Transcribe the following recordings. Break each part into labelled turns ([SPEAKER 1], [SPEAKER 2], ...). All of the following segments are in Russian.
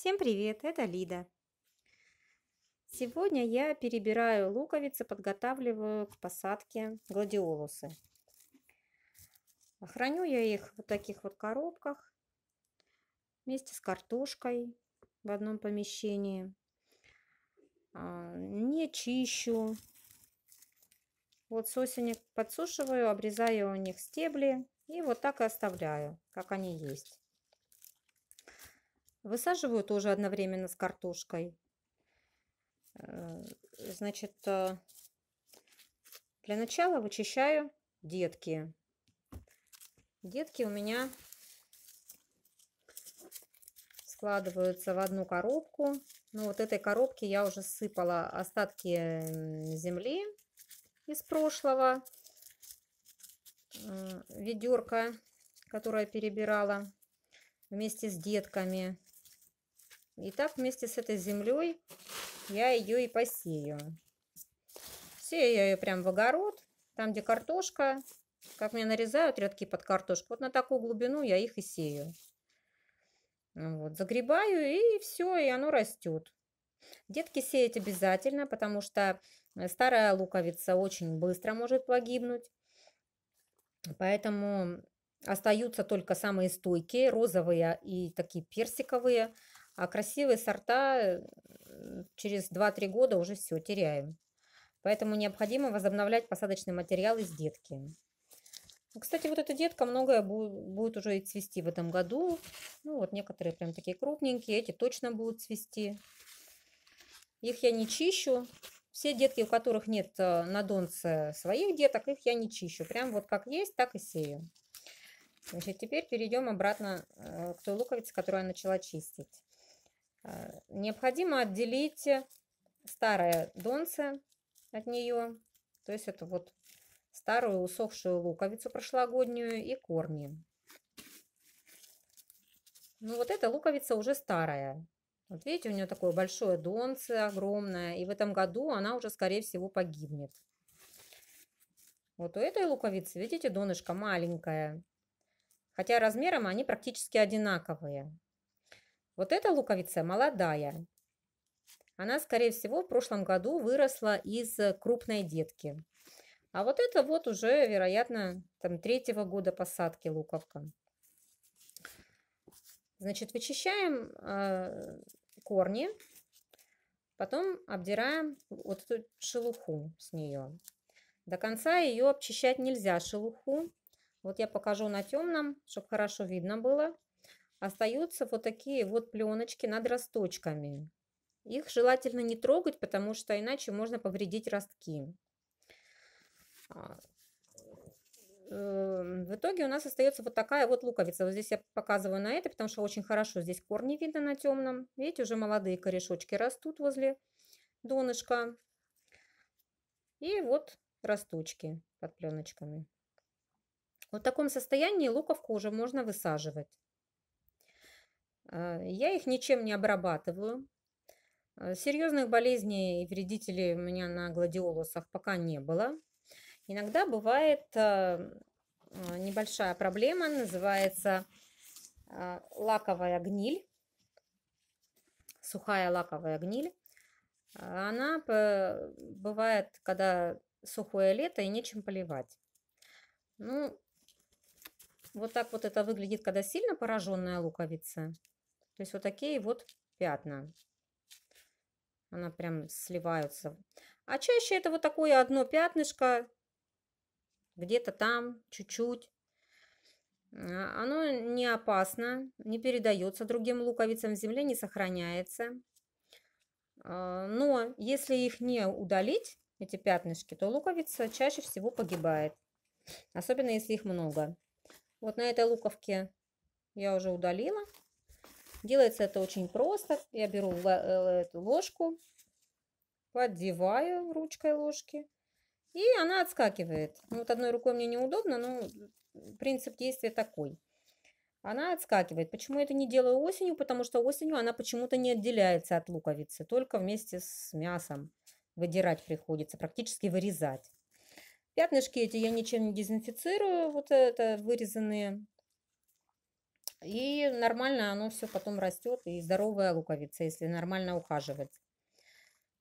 [SPEAKER 1] Всем привет, это Лида. Сегодня я перебираю луковицы, подготавливаю к посадке гладиолусы. Храню я их в таких вот коробках вместе с картошкой в одном помещении. А, не чищу. Вот с осени подсушиваю, обрезаю у них стебли и вот так и оставляю, как они есть. Высаживаю тоже одновременно с картошкой. Э, значит, э, для начала вычищаю детки. Детки у меня складываются в одну коробку. Ну, вот этой коробке я уже сыпала остатки земли из прошлого э, Ведерко, которое перебирала вместе с детками. И так вместе с этой землей я ее и посею. Сею я ее прямо в огород, там, где картошка. Как мне нарезают рядки под картошку, вот на такую глубину я их и сею. Вот, загребаю и все, и оно растет. Детки сеять обязательно, потому что э, старая луковица очень быстро может погибнуть. Поэтому остаются только самые стойкие, розовые и такие персиковые. А красивые сорта через 2-3 года уже все теряем. Поэтому необходимо возобновлять посадочный материал из детки. Ну, кстати, вот эта детка многое будет уже и цвести в этом году. Ну вот некоторые прям такие крупненькие, эти точно будут цвести. Их я не чищу. Все детки, у которых нет э, на донце своих деток, их я не чищу. Прям вот как есть, так и сею. Значит, теперь перейдем обратно э, к той луковице, которую я начала чистить. Э, необходимо отделить старое донце от нее, то есть это вот старую усохшую луковицу прошлогоднюю и корни. Ну вот эта луковица уже старая. Вот видите, у нее такое большое донце огромное, и в этом году она уже, скорее всего, погибнет. Вот у этой луковицы, видите, донышко маленькое. Хотя размером они практически одинаковые. Вот эта луковица молодая. Она, скорее всего, в прошлом году выросла из э, крупной детки. А вот это вот уже, вероятно, там третьего года посадки луковка. Значит, вычищаем э, корни, потом обдираем вот эту шелуху с нее. До конца ее обчищать нельзя, шелуху. Вот я покажу на темном, чтобы хорошо видно было остаются вот такие вот пленочки над росточками. Их желательно не трогать, потому что иначе можно повредить ростки. А, эм, в итоге у нас остается вот такая вот луковица. Вот здесь я показываю на это, потому что очень хорошо здесь корни видно на темном. Видите, уже молодые корешочки растут возле донышка. И вот росточки под пленочками. Вот в таком состоянии луковку уже можно высаживать. Э, я их ничем не обрабатываю. Э, серьезных болезней и вредителей у меня на гладиолусах пока не было. Иногда бывает э, небольшая проблема, называется лаковая гниль, сухая лаковая гниль. Она бывает, когда сухое лето и нечем поливать. Ну, вот так вот это выглядит, когда сильно пораженная луковица. То есть вот такие вот пятна. Она прям сливаются. А чаще это вот такое одно пятнышко, где-то там, чуть-чуть. А, оно не опасно, не передается другим луковицам в земле, не сохраняется. А, но если их не удалить, эти пятнышки, то луковица чаще всего погибает. Особенно если их много. Вот на этой луковке я уже удалила. Делается это очень просто. Я беру э, эту ложку, поддеваю ручкой ложки, и она отскакивает. Ну, вот одной рукой мне неудобно, но принцип действия такой. Она отскакивает. Почему я это не делаю осенью? Потому что осенью она почему-то не отделяется от луковицы, только вместе с мясом выдирать приходится, практически вырезать. Пятнышки эти я ничем не дезинфицирую, вот это вырезанные и нормально оно все потом растет, и здоровая луковица, если нормально ухаживать.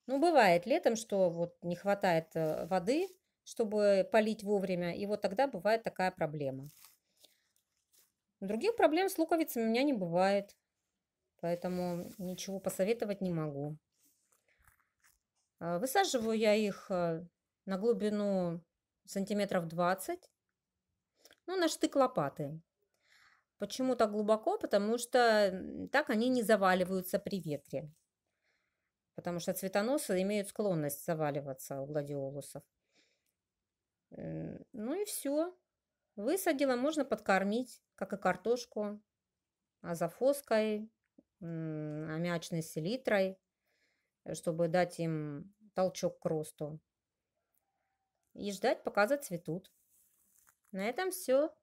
[SPEAKER 1] Ну, бывает летом, что вот не хватает э, воды, чтобы полить вовремя, и вот тогда бывает такая проблема. Других проблем с луковицами у меня не бывает, поэтому ничего посоветовать не могу. Э, высаживаю я их э, на глубину сантиметров 20, ну, на штык лопаты. Почему так глубоко? Потому что так они не заваливаются при ветре. Потому что цветоносы имеют склонность заваливаться у гладиолусов. Ну и все. Высадила, можно подкормить, как и картошку, азофоской, аммиачной селитрой, э, чтобы дать им толчок к росту. И ждать, пока зацветут. На этом все.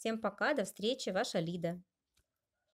[SPEAKER 1] Всем пока, до встречи, ваша Лида.